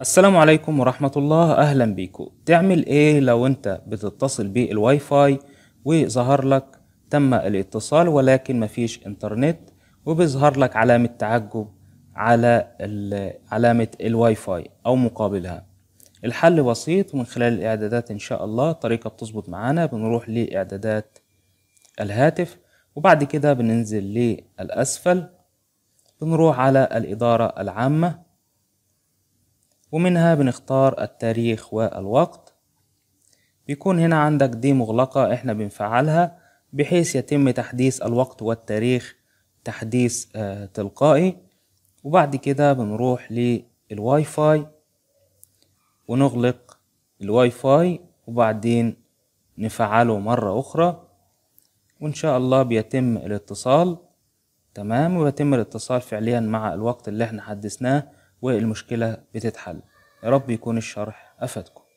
السلام عليكم ورحمة الله أهلا بيكم تعمل إيه لو أنت بتتصل بالواي فاي وظهر لك تم الاتصال ولكن مفيش إنترنت وبيظهر لك علامة تعجب على علامة الواي فاي أو مقابلها الحل بسيط ومن خلال الإعدادات إن شاء الله طريقة بتظبط معانا بنروح لإعدادات الهاتف وبعد كده بننزل للأسفل بنروح على الإدارة العامة ومنها بنختار التاريخ والوقت بيكون هنا عندك دي مغلقة احنا بنفعلها بحيث يتم تحديث الوقت والتاريخ تحديث آه، تلقائي وبعد كده بنروح للواي فاي ونغلق الواي فاي وبعدين نفعله مرة أخرى وإن شاء الله بيتم الاتصال تمام ويتم الاتصال فعليا مع الوقت اللي احنا حدثناه والمشكلة بتتحل يا رب يكون الشرح أفادكم